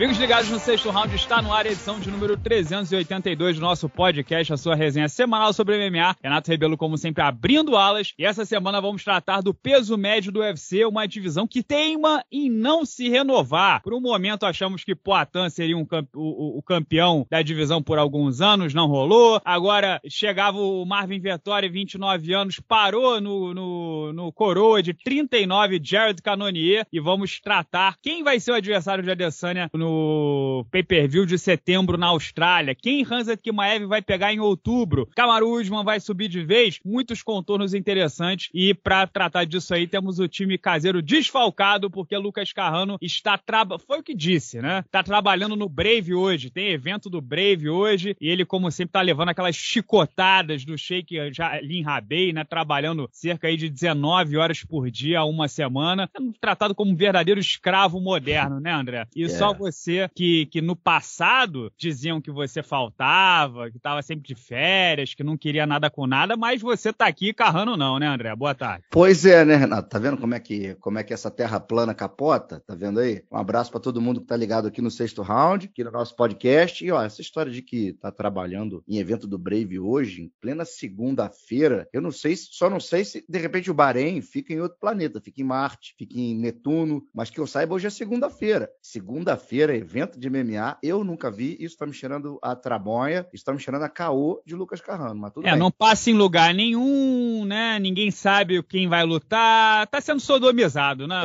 Amigos ligados no sexto round, está no ar a edição de número 382 do nosso podcast, a sua resenha semanal sobre MMA. Renato Rebelo, como sempre, abrindo alas. E essa semana vamos tratar do peso médio do UFC, uma divisão que teima em não se renovar. Por um momento achamos que Poitin seria um camp o, o, campeão da divisão por alguns anos, não rolou. Agora chegava o Marvin Vettori, 29 anos, parou no, no, no coroa de 39, Jared Cannonier. E vamos tratar quem vai ser o adversário de Adesanya no no pay-per-view de setembro na Austrália. Quem Hanset Kimaev vai pegar em outubro? Kamaru Usman vai subir de vez? Muitos contornos interessantes. E para tratar disso aí, temos o time caseiro desfalcado, porque Lucas Carrano está trabalhando. Foi o que disse, né? Está trabalhando no Brave hoje. Tem evento do Brave hoje. E ele, como sempre, está levando aquelas chicotadas do Sheik Lin Rabei, né? Trabalhando cerca aí de 19 horas por dia, uma semana. Tratado como um verdadeiro escravo moderno, né, André? E é. só você você que, que no passado diziam que você faltava, que estava sempre de férias, que não queria nada com nada, mas você tá aqui carrando não, né, André? Boa tarde. Pois é, né, Renato? Tá vendo como é que, como é que essa terra plana capota? Tá vendo aí? Um abraço para todo mundo que tá ligado aqui no sexto round, aqui no nosso podcast. E ó, essa história de que tá trabalhando em evento do Brave hoje, em plena segunda-feira, eu não sei, só não sei se de repente o Bahrein fica em outro planeta, fica em Marte, fica em Netuno, mas que eu saiba hoje é segunda-feira. Segunda-feira primeiro evento de MMA, eu nunca vi, isso tá me cheirando a trabonha, isso tá me cheirando a caô de Lucas Carrano, mas tudo é, bem. não passa em lugar nenhum, né? Ninguém sabe quem vai lutar, tá sendo sodomizado, né?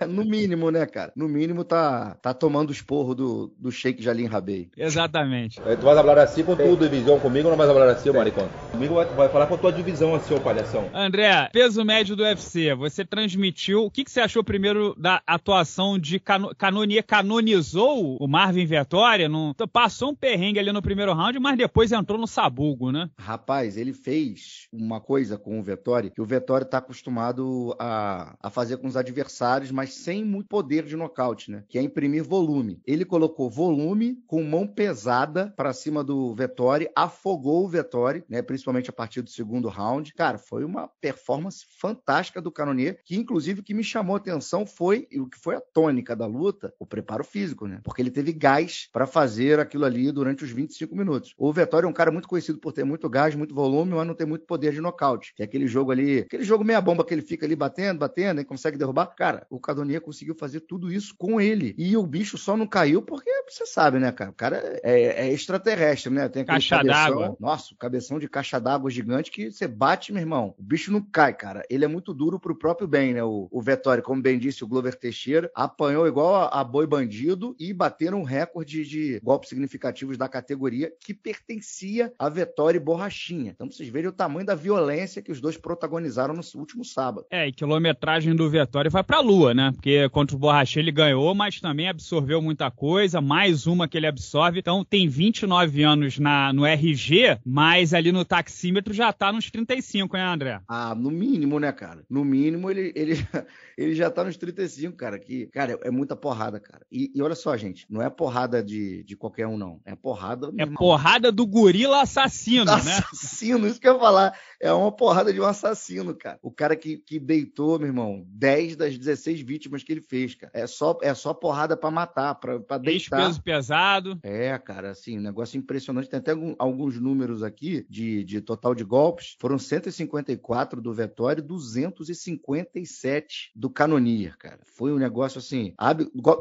É, no mínimo, né, cara? No mínimo tá, tá tomando os porros do, do Sheik Jalim Rabei. Exatamente. É, tu vais falar assim com tua divisão comigo ou não vais falar assim, Sim. maricão? Comigo vai, vai falar com a tua divisão assim, ô palhação. André, peso médio do UFC, você transmitiu, o que, que você achou primeiro da atuação de cano, Canonia, canonizou finalizou o Marvin Vettori, passou um perrengue ali no primeiro round, mas depois entrou no sabugo, né? Rapaz, ele fez uma coisa com o Vettori que o Vettori tá acostumado a, a fazer com os adversários, mas sem muito poder de nocaute, né? Que é imprimir volume. Ele colocou volume com mão pesada para cima do Vettori, afogou o Vettori, né? Principalmente a partir do segundo round. Cara, foi uma performance fantástica do Canonier, que inclusive o que me chamou a atenção foi o que foi a tônica da luta, o preparo físico, né? né? Porque ele teve gás para fazer aquilo ali durante os 25 minutos. O Vettori é um cara muito conhecido por ter muito gás, muito volume, mas não ter muito poder de nocaute. Que é aquele jogo ali, aquele jogo meia bomba que ele fica ali batendo, batendo, e consegue derrubar. Cara, o Cadonia conseguiu fazer tudo isso com ele. E o bicho só não caiu porque você sabe, né, cara? O cara é, é extraterrestre, né? Tem aquele caixa d'água. Nossa, cabeção de caixa d'água gigante que você bate, meu irmão. O bicho não cai, cara. Ele é muito duro pro próprio bem, né? O, o Vettori, como bem disse o Glover Teixeira, apanhou igual a, a boi bandido e bateram um recorde de golpes significativos da categoria que pertencia a Vettori Borrachinha. Então, vocês veem o tamanho da violência que os dois protagonizaram no último sábado. É, e quilometragem do Vettori vai para a lua, né? Porque contra o Borrachinha ele ganhou, mas também absorveu muita coisa, mais uma que ele absorve. Então, tem 29 anos na, no RG, mas ali no taxímetro já tá nos 35, né, André? Ah, no mínimo, né, cara? No mínimo ele, ele, ele já tá nos 35, cara. Que, cara, é muita porrada, cara. E, e olha só, gente, não é porrada de, de qualquer um, não. É porrada. É irmão. porrada do gorila assassino, do né? Assassino, isso que eu ia falar. É uma porrada de um assassino, cara. O cara que, que deitou, meu irmão, 10 das 16 vítimas que ele fez, cara. É só, é só porrada para matar, para deitar. peso pesado. É, cara, assim, negócio impressionante. Tem até alguns números aqui de, de total de golpes. Foram 154 do Vettori, 257 do Canonier, cara. Foi um negócio assim,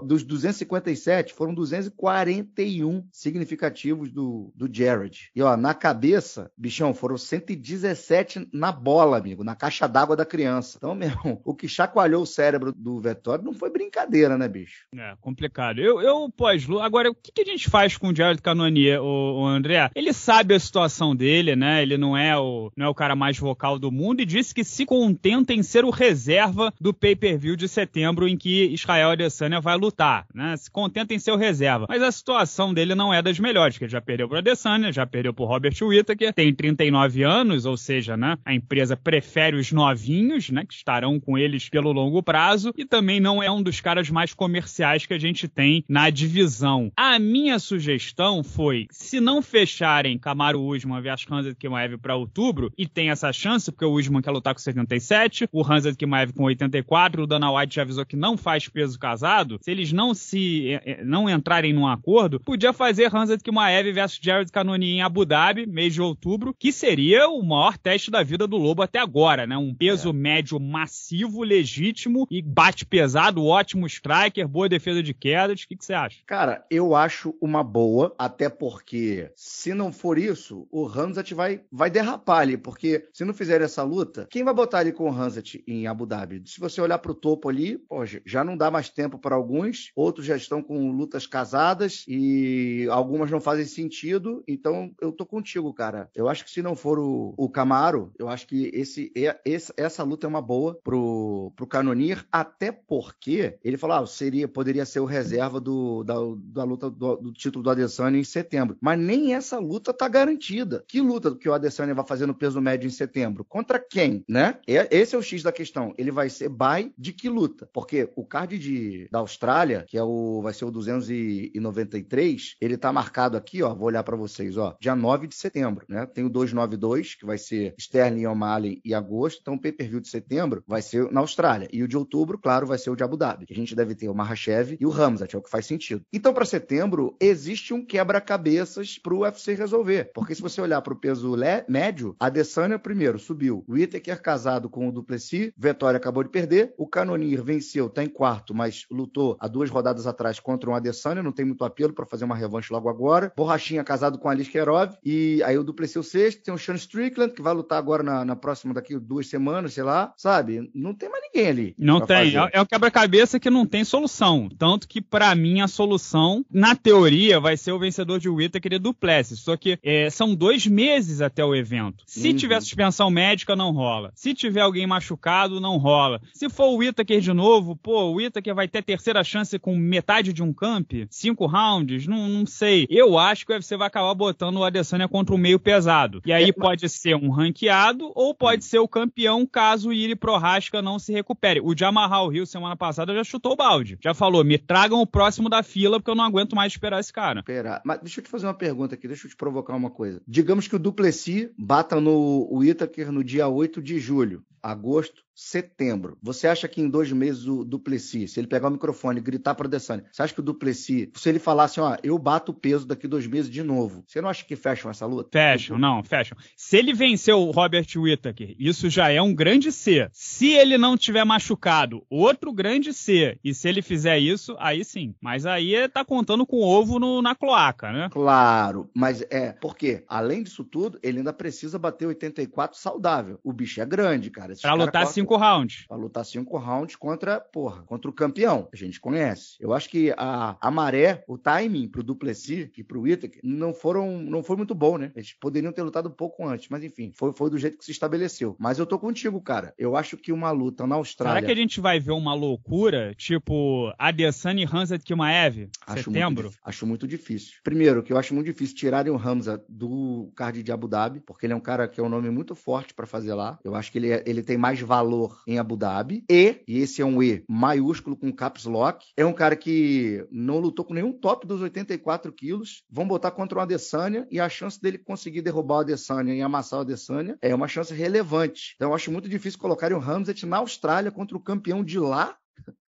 dos 250 257 foram 241 significativos do, do Jared. E ó, na cabeça, bichão, foram 117 na bola, amigo, na caixa d'água da criança. Então, meu o que chacoalhou o cérebro do Vettori não foi brincadeira, né, bicho? É, complicado. Eu, eu pós agora, o que, que, a gente faz com o Jared Cannonier, o, o André? Ele sabe a situação dele, né? Ele não é, o, não é o cara mais vocal do mundo e disse que se contenta em ser o reserva do pay-per-view de setembro em que Israel Adesanya vai lutar, né? Se contenta em seu reserva. Mas a situação dele não é das melhores, que ele já perdeu para Adesanya, já perdeu para Robert Whittaker, tem 39 anos, ou seja, né, a empresa prefere os novinhos, né, que estarão com eles pelo longo prazo, e também não é um dos caras mais comerciais que a gente tem na divisão. A minha sugestão foi, se não fecharem Camaro Usman versus Hansa Kimaev para outubro, e tem essa chance, porque o Usman quer lutar com 77, o Hansa Kimaev com 84, o Dana White já avisou que não faz peso casado, se eles não se é, é, não entrarem num acordo, podia fazer Hamzat Kimaev versus Jared Cannoni em Abu Dhabi, mês de outubro, que seria o maior teste da vida do Lobo até agora, né? Um peso é. médio massivo, legítimo e bate pesado, ótimo striker, boa defesa de quedas. O que, você acha? Cara, eu acho uma boa, até porque se não for isso, o Hansat vai, vai derrapar ali, porque se não fizer essa luta, quem vai botar ele com o Hansat em Abu Dhabi? Se você olhar para o topo ali, pô, já não dá mais tempo para alguns, outros já estão com lutas casadas e algumas não fazem sentido. Então, eu tô contigo, cara. Eu acho que se não for o, o Camaro, eu acho que esse, esse, essa luta é uma boa pro, pro Canonir, até porque ele falou, ah, seria, poderia ser o reserva do, da, da luta do, do, título do Adesanya em setembro. Mas nem essa luta tá garantida. Que luta que o Adesanya vai fazer no peso médio em setembro? Contra quem, né? Esse é o X da questão. Ele vai ser bye de que luta? Porque o card de, da Austrália, que é o vai ser o 293, ele tá marcado aqui, ó, vou olhar para vocês, ó, dia 9 de setembro, né? Tem o 292, que vai ser Sterling e O'Malley em agosto, então o pay-per-view de setembro vai ser na Austrália. E o de outubro, claro, vai ser o de Abu Dhabi. A gente deve ter o Mahashev e o Ramzat, é o que faz sentido. Então, para setembro, existe um quebra-cabeças pro UFC resolver, porque se você olhar pro peso médio, a Adesanya primeiro subiu, o Itaker casado com o Duplessis, Vettori acabou de perder, o Canonir venceu, tá em quarto, mas lutou há duas rodadas atrás contra o Adesanya, não tem muito apelo para fazer uma revanche logo agora. Borrachinha casado com Kerov e aí o Duplessis é o sexto, tem o Sean Strickland, que vai lutar agora na, na, próxima, daqui duas semanas, sei lá, sabe? Não tem mais ninguém ali. Não tem, fazer. É, é o quebra-cabeça que não tem solução, tanto que para mim a solução, na teoria, vai ser o vencedor de Whittaker e é Duplessis, só que é, são dois meses até o evento. Se uhum. tiver suspensão médica, não rola. Se tiver alguém machucado, não rola. Se for o Whittaker de novo, pô, o Whittaker vai ter terceira chance com metade de um camp, cinco rounds, não, não sei. Eu acho que o UFC vai acabar botando o Adesanya contra o meio pesado. E aí é, pode ser um ranqueado ou pode ser o campeão caso o Iri Rasca não se recupere. O Jamarral Hill, semana passada, já chutou o balde. Já falou, me tragam o próximo da fila porque eu não aguento mais esperar esse cara. espera Mas deixa eu te fazer uma pergunta aqui, deixa eu te provocar uma coisa. Digamos que o Duplessis bata no o Itaker no dia 8 de julho, agosto, setembro. Você acha que em dois meses o Duplessis, se ele pegar o microfone e gritar para o Adesanya, você acha que o Duplessis, se ele falar assim, ó, eu bato o peso daqui dois meses de novo, você não acha que fecham essa luta? Fecham, não, fecham. Se ele vencer o Robert Whittaker, isso já é um grande C. Se ele não tiver machucado, outro grande C. E se ele fizer isso, aí sim. Mas aí é tá contando com ovo no, na cloaca, né? Claro, mas é, porque além disso tudo, ele ainda precisa bater 84 saudável. O bicho é grande, cara. Esse pra cara lutar 5 cinco rounds. Pra lutar cinco rounds contra, porra, contra o campeão. A gente conhece. Eu acho que a, a maré, o timing pro Duplessis e pro Whittaker não foram, não foi muito bom, né? Eles poderiam ter lutado um pouco antes, mas enfim, foi, foi do jeito que se estabeleceu. Mas eu tô contigo, cara. Eu acho que uma luta na Austrália... Será que a gente vai ver uma loucura, tipo Adesanya e Hansa Kimaev, acho setembro? Muito, acho muito difícil. Primeiro, que eu acho muito difícil tirarem o Hamza do card de Abu Dhabi, porque ele é um cara que é um nome muito forte para fazer lá. Eu acho que ele, é, ele tem mais valor valor em Abu Dhabi. E, e esse é um E maiúsculo com caps lock, é um cara que não lutou com nenhum top dos 84 quilos. Vão botar contra o Adesanya e a chance dele conseguir derrubar o Adesanya e amassar o Adesanya é uma chance relevante. Então, eu acho muito difícil colocarem o Hamzat na Austrália contra o campeão de lá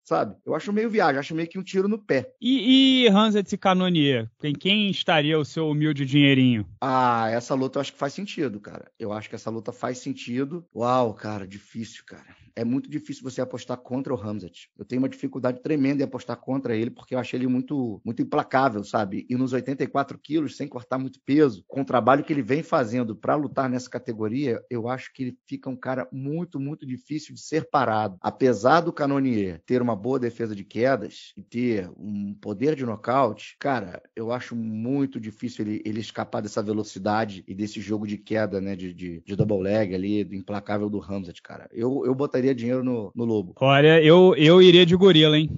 sabe? Eu acho meio viagem, acho meio que um tiro no pé. E, e Hanset e Canonier? Em quem estaria o seu humilde dinheirinho? Ah, essa luta eu acho que faz sentido, cara. Eu acho que essa luta faz sentido. Uau, cara, difícil, cara é muito difícil você apostar contra o Hamzat. Eu tenho uma dificuldade tremenda em apostar contra ele, porque eu achei ele muito, muito implacável, sabe? E nos 84 quilos, sem cortar muito peso, com o trabalho que ele vem fazendo para lutar nessa categoria, eu acho que ele fica um cara muito, muito difícil de ser parado. Apesar do Canonier ter uma boa defesa de quedas e ter um poder de nocaute, cara, eu acho muito difícil ele, ele escapar dessa velocidade e desse jogo de queda, né? De, de, de double leg ali, do implacável do Hamzat, cara. Eu, eu botaria dinheiro no, no lobo? Olha, eu, eu iria de gorila, hein?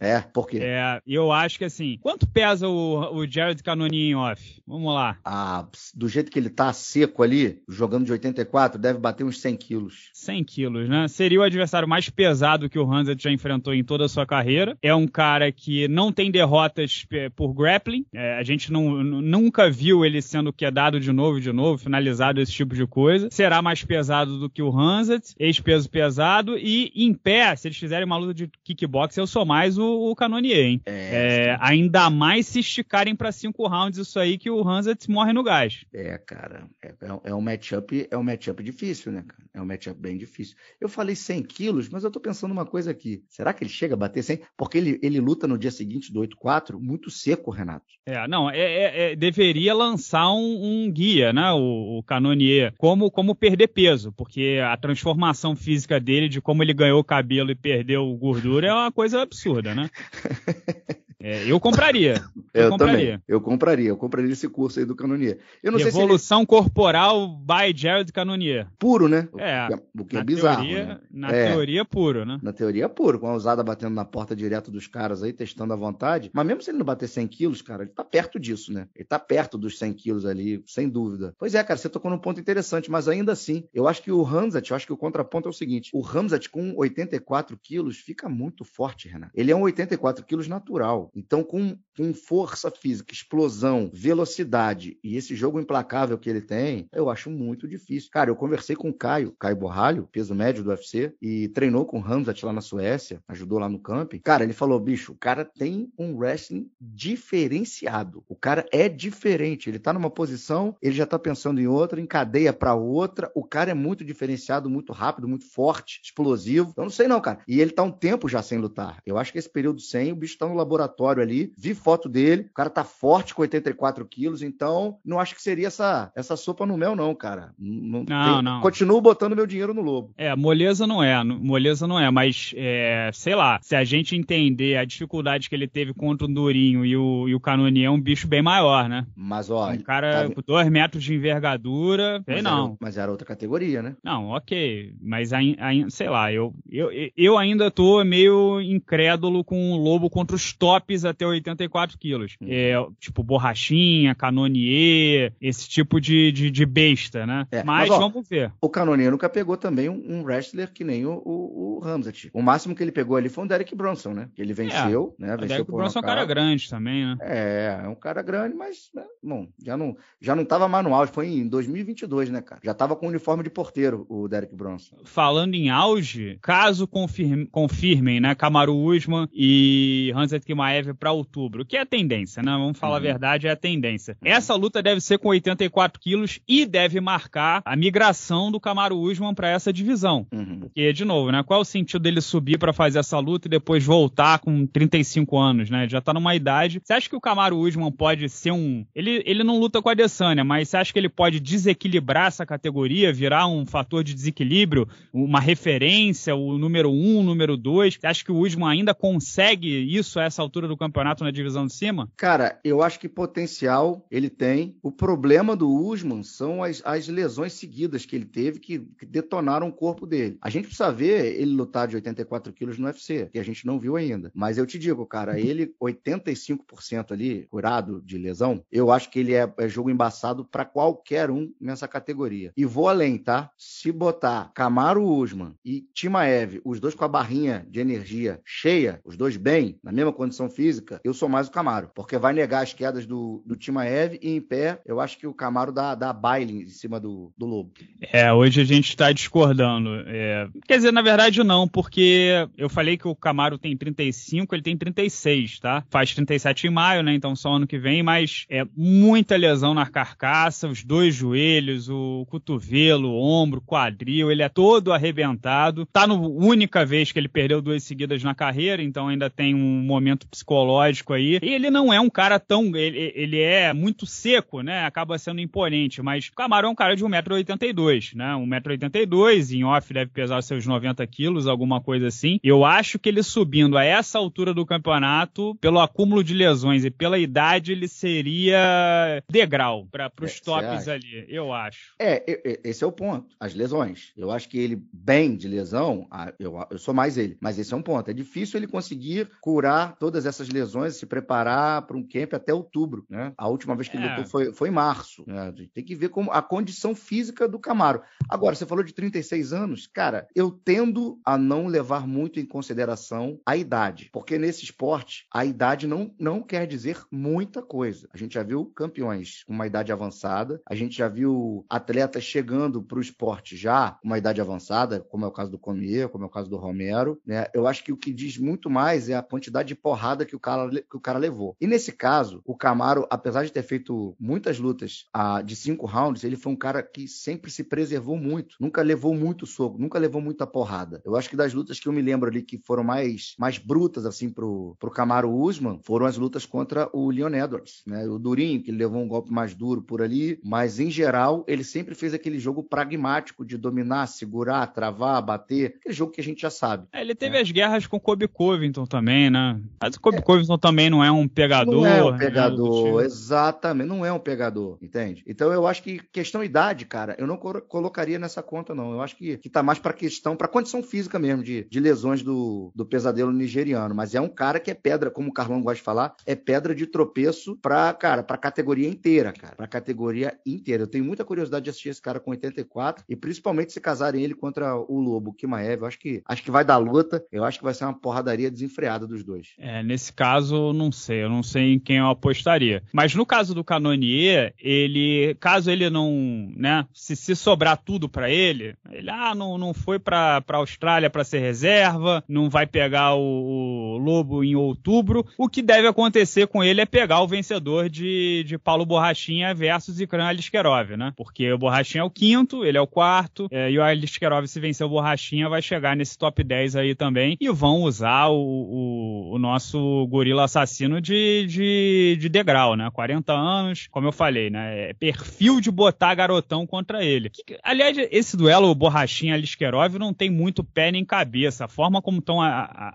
É, por quê? É, eu acho que assim, quanto pesa o, o Jared Canoninha em off? Vamos lá. Ah, do jeito que ele tá seco ali, jogando de 84, deve bater uns 100 quilos. 100 quilos, né? Seria o adversário mais pesado que o Hanset já enfrentou em toda a sua carreira. É um cara que não tem derrotas eh, por grappling. É, a gente não, nunca viu ele sendo quedado de novo de novo, finalizado esse tipo de coisa. Será mais pesado do que o Hanset, ex-peso pesado. E em pé, se eles fizerem uma luta de kickbox, eu sou mais o o, o Canonier, hein? É, é, ainda mais se esticarem para cinco rounds isso aí que o Hanset morre no gás. É, cara, é, é, é um matchup, é um matchup difícil, né, cara? É um matchup bem difícil. Eu falei 100 quilos, mas eu tô pensando uma coisa aqui. Será que ele chega a bater 100? Porque ele, ele luta no dia seguinte do 8-4 muito seco, Renato. É, não, é, é, é deveria lançar um, um, guia, né, o, o Canonier, como, como perder peso, porque a transformação física dele, de como ele ganhou o cabelo e perdeu gordura, é uma coisa absurda. ne? É, eu compraria. eu, eu compraria. também. Eu compraria. Eu compraria esse curso aí do Canonier. Eu não Revolução sei ele... Corporal by Jared Canonier. Puro, né? É. O que é, na bizarro. Teoria, né? Na é. teoria, é puro, né? Na teoria, é puro. Com a usada batendo na porta direto dos caras aí, testando à vontade. Mas mesmo se ele não bater 100 quilos, cara, ele tá perto disso, né? Ele tá perto dos 100 quilos ali, sem dúvida. Pois é, cara, você tocou num ponto interessante, mas ainda assim, eu acho que o Hamzat, eu acho que o contraponto é o seguinte: o Hamzat com 84 quilos fica muito forte, Renan. Ele é um 84 quilos natural. Então, com, com força física, explosão, velocidade e esse jogo implacável que ele tem, eu acho muito difícil. Cara, eu conversei com o Caio, Caio Borralho, peso médio do UFC, e treinou com o Hamzat lá na Suécia, ajudou lá no camping. Cara, ele falou: bicho, o cara tem um wrestling diferenciado. O cara é diferente. Ele tá numa posição, ele já tá pensando em outra, cadeia para outra. O cara é muito diferenciado, muito rápido, muito forte, explosivo. Eu não sei, não, cara. E ele tá um tempo já sem lutar. Eu acho que esse período sem, o bicho tá no laboratório ali, vi foto dele, o cara tá forte com 84 quilos, então não acho que seria essa, essa sopa no mel, não, cara. Não, não, tem, não. Continuo botando meu dinheiro no lobo. É, moleza não é, moleza não é, mas é, sei lá, se a gente entender a dificuldade que ele teve contra o Durinho e o, e o é um bicho bem maior, né? Mas olha. Um cara tá... com dois metros de envergadura, sei mas não. Era, mas era outra categoria, né? Não, ok, mas ainda sei lá, eu, eu, eu ainda tô meio incrédulo com o Lobo contra os tops pisa até 84 quilos. Uhum. É, tipo, borrachinha, canonier, esse tipo de, de, de besta, né? É, mas, mas ó, vamos ver. O canonier nunca pegou também um, um wrestler que nem o, o, o Ramsat. O máximo que ele pegou ali foi o Derek Bronson, né? Ele venceu, é, né? Venceu Derek Bronson é um cara grande também, né? É, é um cara grande, mas, né? bom, já não, já não tava manual, foi em 2022, né, cara? Já tava com o uniforme de porteiro, o Derek Bronson. Falando em auge, caso confirme, confirmem, né, Camaro Usman e Ramsat Kimaev para outubro, que é a tendência, né? Vamos falar uhum. a verdade, é a tendência. Uhum. Essa luta deve ser com 84 quilos e deve marcar a migração do Camaro Usman para essa divisão. Uhum. Porque, de novo, né? Qual é o sentido dele subir para fazer essa luta e depois voltar com 35 anos, né? Já tá numa idade. Você acha que o Camaro Usman pode ser um. Ele, ele não luta com a Adesanya, mas você acha que ele pode desequilibrar essa categoria, virar um fator de desequilíbrio, uma referência, o número um, o número dois? Você acha que o Usman ainda consegue isso a essa altura? altura do campeonato na divisão de cima? Cara, eu acho que potencial ele tem. O problema do Usman são as, as lesões seguidas que ele teve que, que detonaram o corpo dele. A gente precisa ver ele lutar de 84 quilos no UFC, que a gente não viu ainda. Mas eu te digo, cara, uhum. ele 85% ali, curado de lesão, eu acho que ele é, é jogo embaçado para qualquer um nessa categoria. E vou além, tá? Se botar Camaro Usman e Timaev, os dois com a barrinha de energia cheia, os dois bem, na mesma condição física, eu sou mais o Camaro, porque vai negar as quedas do, do Timaev e em pé, eu acho que o Camaro dá, dá baile em cima do, do Lobo. É, hoje a gente está discordando. É... Quer dizer, na verdade não, porque eu falei que o Camaro tem 35, ele tem 36, tá? Faz 37 em maio, né? Então só ano que vem, mas é muita lesão na carcaça, os dois joelhos, o cotovelo, o ombro, quadril, ele é todo arrebentado. Tá no única vez que ele perdeu duas seguidas na carreira, então ainda tem um momento psicológico psicológico aí. Ele não é um cara tão. Ele, ele é muito seco, né? Acaba sendo imponente, mas o Camaro é um cara de 1,82m, né? 1,82m, em off deve pesar seus 90 quilos, alguma coisa assim. Eu acho que ele subindo a essa altura do campeonato, pelo acúmulo de lesões e pela idade, ele seria degrau para os é, tops ali, eu acho. É, esse é o ponto, as lesões. Eu acho que ele, bem de lesão, eu, eu sou mais ele, mas esse é um ponto. É difícil ele conseguir curar todas essas essas lesões, se preparar para um camp até outubro, né? A última vez que é. ele lutou foi, foi em março. Né? Tem que ver como a condição física do Camaro. Agora, você falou de 36 anos, cara, eu tendo a não levar muito em consideração a idade, porque nesse esporte a idade não, não quer dizer muita coisa. A gente já viu campeões com uma idade avançada, a gente já viu atletas chegando para o esporte já com uma idade avançada, como é o caso do Comier, como é o caso do Romero, né? Eu acho que o que diz muito mais é a quantidade de porrada porrada que o cara, que o cara levou. E nesse caso, o Camaro, apesar de ter feito muitas lutas ah, de cinco rounds, ele foi um cara que sempre se preservou muito, nunca levou muito soco, nunca levou muita porrada. Eu acho que das lutas que eu me lembro ali que foram mais, mais brutas, assim, pro, pro Camaro Usman, foram as lutas contra o Leon Edwards, né? O Durinho, que levou um golpe mais duro por ali, mas em geral, ele sempre fez aquele jogo pragmático de dominar, segurar, travar, bater, aquele jogo que a gente já sabe. É, ele teve é. as guerras com Kobe Covington também, né? Mas o Kobe Rob Covington também não é um pegador. Não é um né? pegador, né, exatamente. Não é um pegador, entende? Então eu acho que questão idade, cara, eu não colocaria nessa conta, não. Eu acho que, que tá mais pra questão, pra condição física mesmo, de, de lesões do, do pesadelo nigeriano. Mas é um cara que é pedra, como o Carlão gosta de falar, é pedra de tropeço pra, cara, pra categoria inteira, cara. Pra categoria inteira. Eu tenho muita curiosidade de assistir esse cara com 84 e principalmente se casarem ele contra o Lobo Kimaev. Eu acho que, acho que vai dar luta. Eu acho que vai ser uma porradaria desenfreada dos dois. É, nesse nesse caso, não sei, eu não sei em quem eu apostaria. Mas no caso do Canonier, ele, caso ele não, né, se, se sobrar tudo para ele, ele, ah, não, não foi para Austrália para ser reserva, não vai pegar o, o, Lobo em outubro. O que deve acontecer com ele é pegar o vencedor de, de Paulo Borrachinha versus Ikran Aliskerov, né? Porque o Borrachinha é o quinto, ele é o quarto, é, e o Aliskerov, se vencer o Borrachinha, vai chegar nesse top 10 aí também, e vão usar o, o, o nosso o gorila assassino de, de, de degrau, né? 40 anos, como eu falei, né? É perfil de botar garotão contra ele. Que, aliás, esse duelo Borrachinha-Aliskerov não tem muito pé nem cabeça. A forma como estão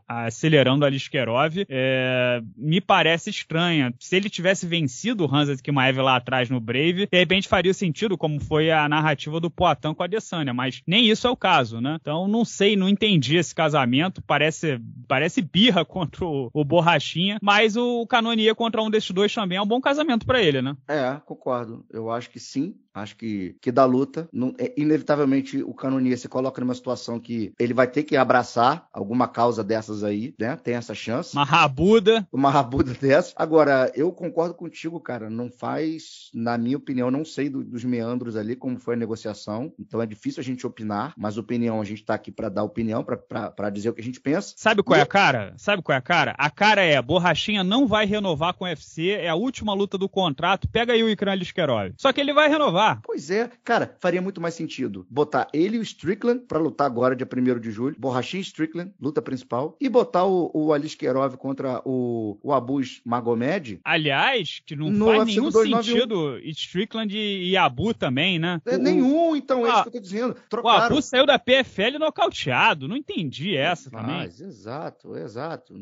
acelerando Aliskerov é, me parece estranha. Se ele tivesse vencido o Hansa Kimaev lá atrás no Brave, de repente faria sentido, como foi a narrativa do Poitin com a Adesanya, mas nem isso é o caso, né? Então, não sei, não entendi esse casamento. Parece, parece birra contra o, o Borrachinha borrachinha, mas o Canonier contra um desses dois também é um bom casamento para ele, né? É, concordo. Eu acho que sim. Acho que, que da luta, não, é, inevitavelmente o Canonia se coloca numa situação que ele vai ter que abraçar alguma causa dessas aí, né? Tem essa chance. Uma rabuda. Uma rabuda dessa. Agora, eu concordo contigo, cara. Não faz, na minha opinião, não sei do, dos meandros ali, como foi a negociação. Então é difícil a gente opinar, mas opinião, a gente tá aqui para dar opinião, para dizer o que a gente pensa. Sabe qual é e... é a cara? Sabe qual é a cara? A cara é: Borrachinha não vai renovar com o UFC, é a última luta do contrato. Pega aí o Ikran Liskerov. Só que ele vai renovar. Pois é, cara, faria muito mais sentido botar ele e o Strickland para lutar agora, dia 1 de julho. Borrachinho Strickland, luta principal. E botar o, o Aliskerov contra o, o Abus Magomed. Aliás, que não faz nenhum 291. sentido Strickland e, e Abu também, né? É, o, nenhum, então, é ah, isso que eu tô dizendo. Trocaram. O Abu saiu da PFL nocauteado, não entendi essa Mas, também. Mas, exato, exato.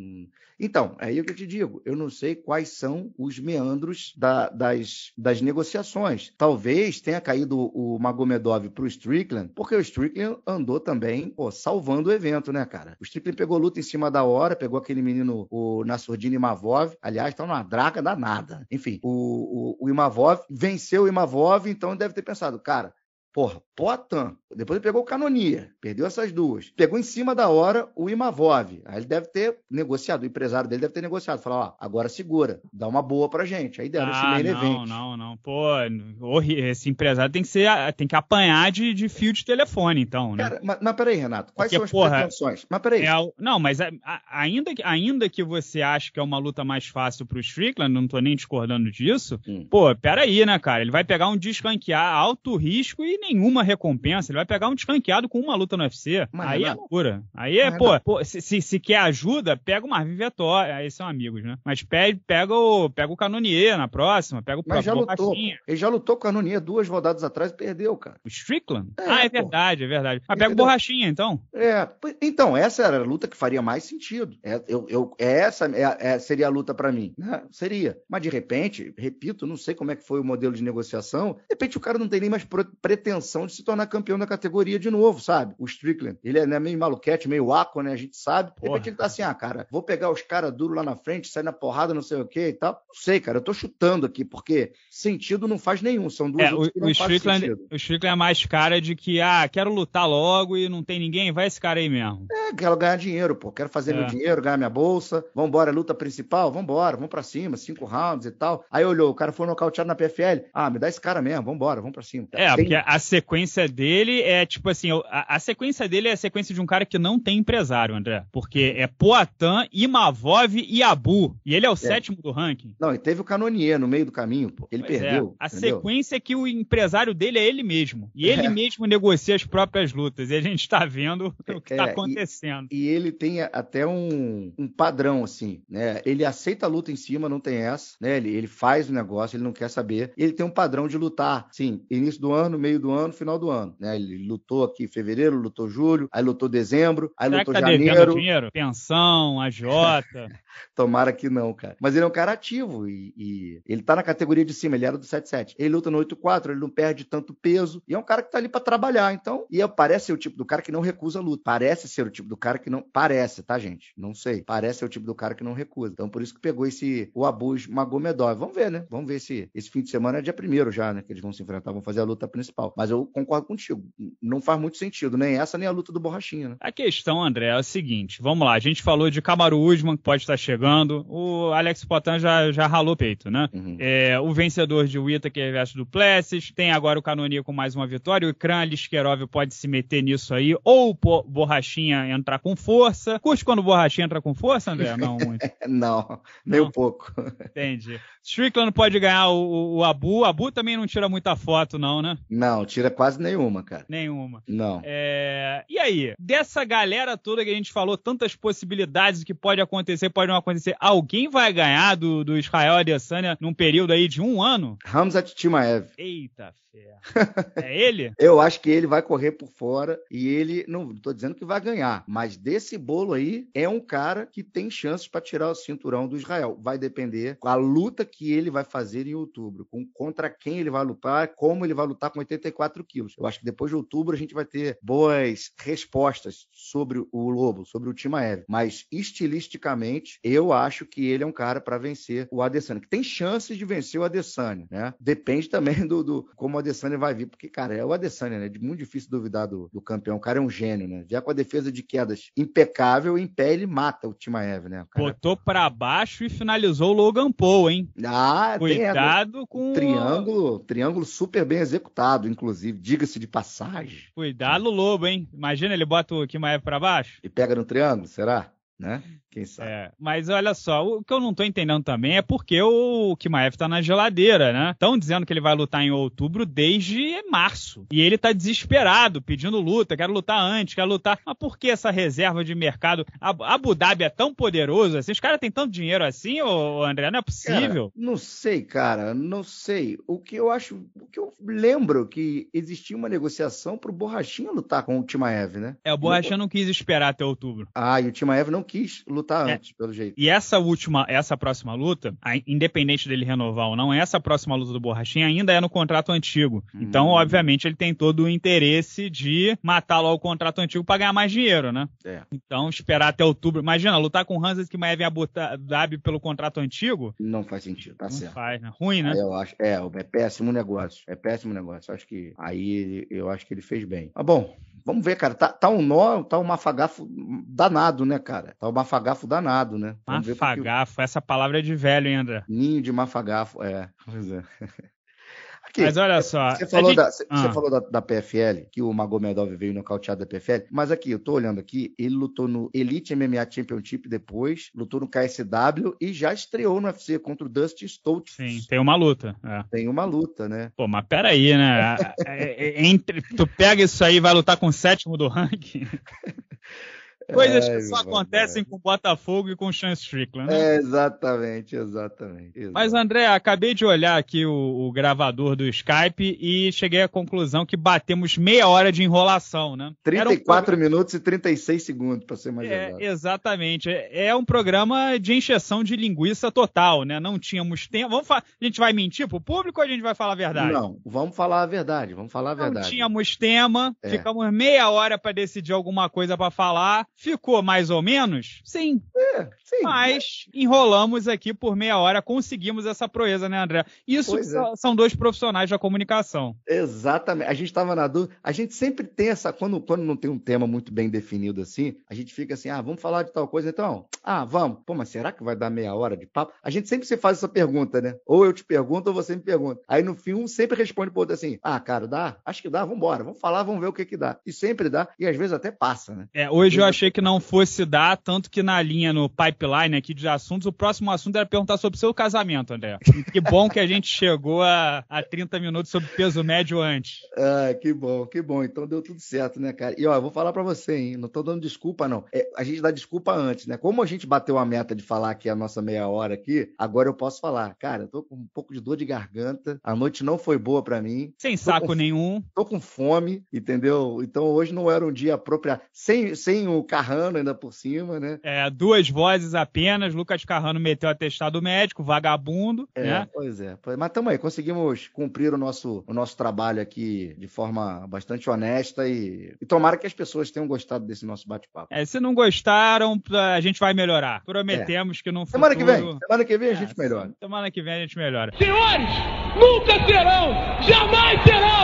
Então, é aí que eu te digo, eu não sei quais são os meandros da, das, das negociações. Talvez talvez tenha caído o Magomedov para o Strickland, porque o Strickland andou também pô, salvando o evento, né, cara? O Strickland pegou luta em cima da hora, pegou aquele menino, o Nassurdini Imavov. Aliás, tá numa draga danada. Enfim, o, o, o Imavov venceu o Imavov, então deve ter pensado, cara, Porra, Poitin. Depois ele pegou o Canonia, perdeu essas duas. Pegou em cima da hora o Imavov. Aí ele deve ter negociado, o empresário dele deve ter negociado. Falar, ó, agora segura, dá uma boa pra gente. Aí deram ah, esse main não, event. Não, não, Pô, esse empresário tem que, ser, tem que apanhar de, de fio de telefone, então, né? Cara, mas, mas peraí, Renato, quais Porque, são as porra, pretensões? Mas peraí. É, não, mas a, é, a, ainda, ainda que você ache que é uma luta mais fácil pro Strickland, não tô nem discordando disso, hum. pô, peraí, né, cara? Ele vai pegar um descanquear alto risco e nenhuma recompensa. Ele vai pegar um descanqueado com uma luta no UFC. Mas aí é loucura. Aí é, pô, pô se, se, se, quer ajuda, pega o Marvin Vettori. Aí são amigos, né? Mas pega, pega o, pega o Canonier na próxima, pega o Mas já lutou. Ele já lutou com o Canonier duas rodadas atrás e perdeu, cara. O Strickland? É, ah, é pô. verdade, é verdade. Mas pega o Borrachinha, então. É, então, essa era a luta que faria mais sentido. É, eu, eu, é essa é, é, seria a luta pra mim, né? Seria. Mas de repente, repito, não sei como é que foi o modelo de negociação. De repente o cara não tem nem mais pretensão pretensão de se tornar campeão da categoria de novo, sabe? O Strickland. Ele é né, meio maluquete, meio aqua, né? A gente sabe. De repente ele tá assim, ah, cara, vou pegar os caras duros lá na frente, sair na porrada, não sei o que e tal. Não sei, cara. Eu tô chutando aqui, porque sentido não faz nenhum. São duas é, o, que não o Strickland, sentido. O Strickland é mais cara de que, ah, quero lutar logo e não tem ninguém, vai esse cara aí mesmo. É, quero ganhar dinheiro, pô. Quero fazer é. meu dinheiro, ganhar minha bolsa. Vambora, luta principal, vambora, vamos pra cima, cinco rounds e tal. Aí olhou, o cara foi nocauteado na PFL. Ah, me dá esse cara mesmo, vambora, vamos pra cima. É, tem... porque a a sequência dele é tipo assim: a, a, sequência dele é a sequência de um cara que não tem empresário, André. Porque é Poatan, Imavov e Abu. E ele é o é. sétimo do ranking. Não, e teve o Canonier no meio do caminho, pô. Ele pois é. perdeu. É. A entendeu? sequência é que o empresário dele é ele mesmo. E ele é. mesmo negocia as próprias lutas. E a gente tá vendo o que tá é, acontecendo. E, e, ele tem até um, um padrão, assim, né? Ele aceita a luta em cima, não tem essa, né? Ele, ele faz o negócio, ele não quer saber. Ele tem um padrão de lutar, sim, início do ano, meio do do ano, final do ano. Né? Ele lutou aqui em fevereiro, lutou julho, aí lutou dezembro, aí Será lutou que tá janeiro. Dinheiro? Pensão, agiota. Tomara que não, cara. Mas ele é um cara ativo e, e, ele tá na categoria de cima, ele era do 77. Ele luta no 84, ele não perde tanto peso e é um cara que tá ali para trabalhar, então. E é, parece ser o tipo do cara que não recusa a luta. Parece ser o tipo do cara que não parece, tá, gente? Não sei. Parece ser o tipo do cara que não recusa. Então por isso que pegou esse o Abus Magomedov. Vamos ver, né? Vamos ver se esse fim de semana é dia primeiro já, né, que eles vão se enfrentar, vão fazer a luta principal. Mas eu concordo contigo. Não faz muito sentido, nem essa nem a luta do Borrachinha, né? A questão, André, é a seguinte: vamos lá, a gente falou de Camaro Usman, que pode estar chegando. O Alex Potan já, já ralou peito, né? Uhum. É, o vencedor de Whittaker versus Duplessis. Tem agora o Canonia com mais uma vitória. O Kran Liskerov pode se meter nisso aí. Ou o Borrachinha entrar com força. Curte quando o Borrachinha entra com força, André? Não, muito. não, nem um pouco. Entendi. Strickland pode ganhar o, o, o Abu. O Abu também não tira muita foto, não, né? Não, tira quase nenhuma, cara. Nenhuma. Não. É... E aí, dessa galera toda que a gente falou, tantas possibilidades que pode acontecer, pode não acontecer, alguém vai ganhar do, do Israel Adesanya num período aí de um ano? Hamzat Timaev. Eita ferro. é ele? Eu acho que ele vai correr por fora e ele, não tô dizendo que vai ganhar, mas desse bolo aí é um cara que tem chances para tirar o cinturão do Israel. Vai depender a luta que ele vai fazer em outubro, com, contra quem ele vai lutar, como ele vai lutar com 84 94 quilos. Eu acho que depois de outubro a gente vai ter boas respostas sobre o Lobo, sobre o Timaev. Mas estilisticamente, eu acho que ele é um cara para vencer o Adesanya, que tem chances de vencer o Adesanya, né? Depende também do, do como o Adesanya vai vir, porque, cara, é o Adesanya, né? É muito difícil duvidar do, do campeão. O cara é um gênio, né? Já com a defesa de quedas impecável, em pé ele mata o Timaev, né? Cara... Botou para baixo e finalizou o Logan Paul, hein? Ah, Cuidado tem, com... Triângulo, triângulo super bem executado, inclusive inclusive, diga-se de passagem. Cuidado, Lobo, hein? Imagina ele bota o Kimaev para baixo. E pega no triângulo, será? Né? Quem sabe? É, mas olha só, o que eu não tô entendendo também é porque o Kimaev tá na geladeira, né? Estão dizendo que ele vai lutar em outubro desde março. E ele tá desesperado, pedindo luta, quero lutar antes, quero lutar. Mas por que essa reserva de mercado? A Abu Dhabi é tão poderoso assim? Os caras têm tanto dinheiro assim, ô André? Não é possível. Cara, não sei, cara, não sei. O que eu acho, o que eu lembro que existia uma negociação pro Borrachinha lutar com o Timaev, né? É, o Borrachinha não quis esperar até outubro. Ah, e o Timaev não quis lutar lutar é. antes, pelo jeito. E essa última, essa próxima luta, independente dele renovar ou não, essa próxima luta do Borrachinha ainda é no contrato antigo. Então, hum. Então, obviamente, ele tem todo o interesse de matar logo o contrato antigo para ganhar mais dinheiro, né? É. Então, esperar até outubro. Imagina, lutar com o Hans que em Abu Dhabi pelo contrato antigo? Não faz sentido, tá não certo. Faz, né? Ruim, né? eu acho, é, é péssimo negócio. É péssimo negócio. Acho que aí eu acho que ele fez bem. Mas ah, bom, vamos ver, cara. Tá, tá um nó, tá um mafagafo danado, né, cara? Tá um mafagafo mafagafo danado, né? mafagafo, essa palavra é de velho ainda. Ninho de mafagafo, é. Pois é. Aqui, mas olha é, só. Você falou, gente... da, você ah. falou da, da, PFL, que o Magomedov veio nocauteado da PFL, mas aqui, eu tô olhando aqui, ele lutou no Elite MMA Championship depois, lutou no KSW e já estreou no UFC contra o Dusty Stoltz. Sim, tem uma luta. É. Tem uma luta, né? Pô, mas peraí, né? É, é, entre, tu pega isso aí e vai lutar com o sétimo do ranking? Coisas Ai, que só acontecem com o Botafogo e com o Sean Strickland. Né? É, exatamente, exatamente, exatamente, Mas, André, acabei de olhar aqui o, o, gravador do Skype e cheguei à conclusão que batemos meia hora de enrolação, né? 34 um... minutos e 36 segundos, para ser mais é, Exatamente. É, é um programa de encheção de linguiça total, né? Não tínhamos tempo. Vamos fa... A gente vai mentir pro público ou a gente vai falar a verdade? Não, vamos falar a verdade, vamos falar a verdade. Não tínhamos tema, é. ficamos meia hora para decidir alguma coisa para falar Ficou mais ou menos? Sim. É, sim. Mas enrolamos aqui por meia hora, conseguimos essa proeza, né, André? Isso é. são dois profissionais da comunicação. Exatamente. A gente estava na dúvida. A gente sempre tem essa. Quando, quando não tem um tema muito bem definido assim, a gente fica assim: ah, vamos falar de tal coisa, então. Ah, vamos. Pô, mas será que vai dar meia hora de papo? A gente sempre se faz essa pergunta, né? Ou eu te pergunto, ou você me pergunta. Aí no fim, um sempre responde pro outro assim: ah, cara, dá? Acho que dá, vamos embora, vamos falar, vamos ver o que que dá. E sempre dá, e às vezes até passa, né? É, hoje eu achei achei que não fosse dar, tanto que na linha, no pipeline aqui de assuntos, o próximo assunto era perguntar sobre o seu casamento, André. E que bom que a gente chegou a, a 30 minutos sobre peso médio antes. Ah, que bom, que bom. Então deu tudo certo, né, cara? E ó, eu vou falar para você, hein? Não tô dando desculpa, não. É, a gente dá desculpa antes, né? Como a gente bateu a meta de falar aqui a nossa meia hora aqui, agora eu posso falar. Cara, eu tô com um pouco de dor de garganta, a noite não foi boa para mim. Sem tô saco com, nenhum. Tô com fome, entendeu? Então hoje não era um dia apropriado. Sem, sem o Carrano ainda por cima, né? É, duas vozes apenas. Lucas Carrano meteu atestado médico, vagabundo. É, né? pois é. Mas tamo aí, conseguimos cumprir o nosso, o nosso trabalho aqui de forma bastante honesta e, e tomara que as pessoas tenham gostado desse nosso bate-papo. É, se não gostaram, a gente vai melhorar. Prometemos é. que não futuro... Semana que vem, semana que vem a é, gente melhora. Semana que vem a gente melhora. Senhores, nunca serão, jamais serão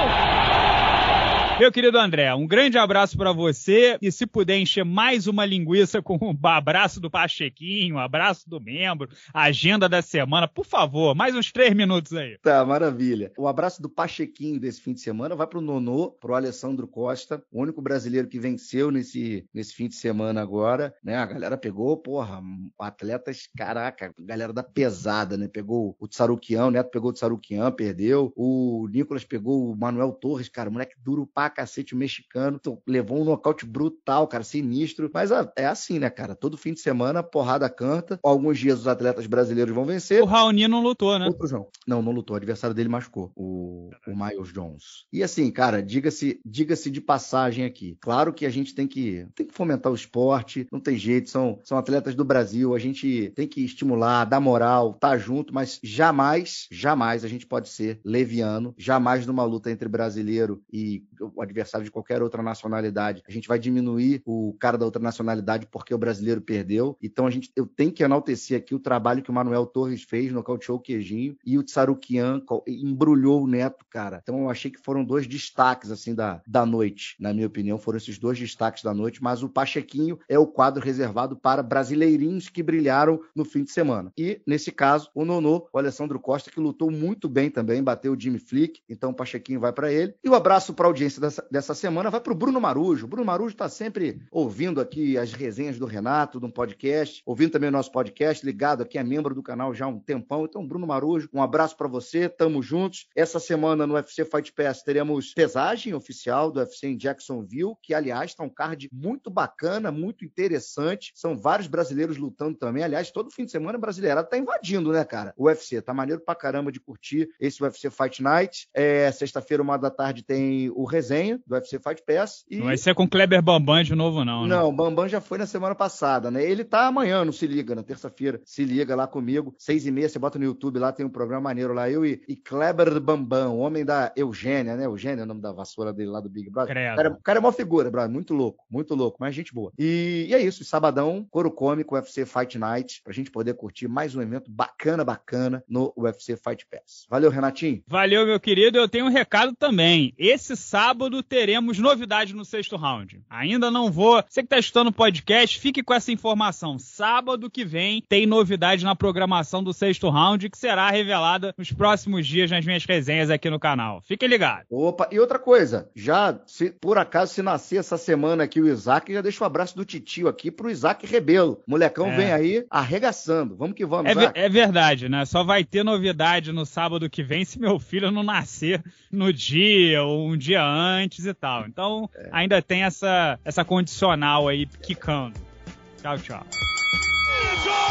meu querido André, um grande abraço para você e se puder encher mais uma linguiça com um abraço do Pachequinho, um abraço do membro, agenda da semana, por favor, mais uns três minutos aí. Tá, maravilha. O abraço do Pachequinho desse fim de semana vai pro Nonô, pro Alessandro Costa, o único brasileiro que venceu nesse, nesse fim de semana agora, né? A galera pegou, porra, atletas, caraca, galera da pesada, né? Pegou o Tsarukian, o Neto pegou o Tsarukian, perdeu, o Nicolas pegou o Manuel Torres, cara, moleque duro pra cacete o mexicano. Levou um nocaute brutal, cara, sinistro. Mas ah, é assim, né, cara? Todo fim de semana, porrada canta. Alguns dias os atletas brasileiros vão vencer. O Raoni não lutou, né? não. Não, não lutou. O adversário dele machucou, o, o Miles Jones. E assim, cara, diga-se diga de passagem aqui. Claro que a gente tem que, tem que fomentar o esporte, não tem jeito, são, são atletas do Brasil, a gente tem que estimular, dar moral, tá junto, mas jamais, jamais a gente pode ser leviano, jamais numa luta entre brasileiro e o adversário de qualquer outra nacionalidade, a gente vai diminuir o cara da outra nacionalidade porque o brasileiro perdeu. Então a gente, eu tenho que enaltecer aqui o trabalho que o Manuel Torres fez, nocauteou o Queijinho e o Tsarukian embrulhou o Neto, cara. Então eu achei que foram dois destaques assim da, da noite, na minha opinião, foram esses dois destaques da noite, mas o Pachequinho é o quadro reservado para brasileirinhos que brilharam no fim de semana. E nesse caso, o Nonô, o Alessandro Costa que lutou muito bem também, bateu o Jimmy Flick, então o Pachequinho vai para ele. E o um abraço para a audiência dessa, dessa semana vai para o Bruno Marujo. O Bruno Marujo está sempre ouvindo aqui as resenhas do Renato, de um podcast, ouvindo também o nosso podcast, ligado aqui, é membro do canal já há um tempão. Então, Bruno Marujo, um abraço para você, tamo juntos. Essa semana no UFC Fight Pass teremos pesagem oficial do UFC em Jacksonville, que aliás está um card muito bacana, muito interessante. São vários brasileiros lutando também. Aliás, todo fim de semana o brasileirado está invadindo, né, cara? O UFC, tá maneiro pra caramba de curtir esse UFC Fight Night. É, Sexta-feira, uma da tarde, tem o Resenha resenha do UFC Fight Pass. E... Não vai ser com Kleber Bambam de novo, não. Né? Não, o Bambam já foi na semana passada, né? Ele tá amanhã, não se liga, na terça-feira. Se liga lá comigo, seis e meia, você bota no YouTube lá, tem um programa maneiro lá. Eu e, e Kleber Bambam, o homem da Eugênia, né? Eugênia é o nome da vassoura dele lá do Big Brother. O cara, o cara é uma é figura, brother. Muito louco, muito louco, mas gente boa. E, e é isso, sabadão, Coro Cômico, UFC Fight Night, pra gente poder curtir mais um evento bacana, bacana no UFC Fight Pass. Valeu, Renatinho. Valeu, meu querido. Eu tenho um recado também. Esse sábado sábado teremos novidade no sexto round. Ainda não vou. Você que está escutando o podcast, fique com essa informação. Sábado que vem tem novidade na programação do sexto round que será revelada nos próximos dias nas minhas resenhas aqui no canal. Fique ligado. Opa, e outra coisa, já se por acaso se nascer essa semana aqui o Isaac, já deixa o um abraço do titio aqui pro Isaac Rebelo. Molecão é. vem aí arregaçando. Vamos que vamos, é, Isaac. é verdade, né? Só vai ter novidade no sábado que vem se meu filho não nascer no dia ou um dia antes antes e tal. É. Então, é. ainda tem essa, essa condicional aí quicando. Tchau, tchau.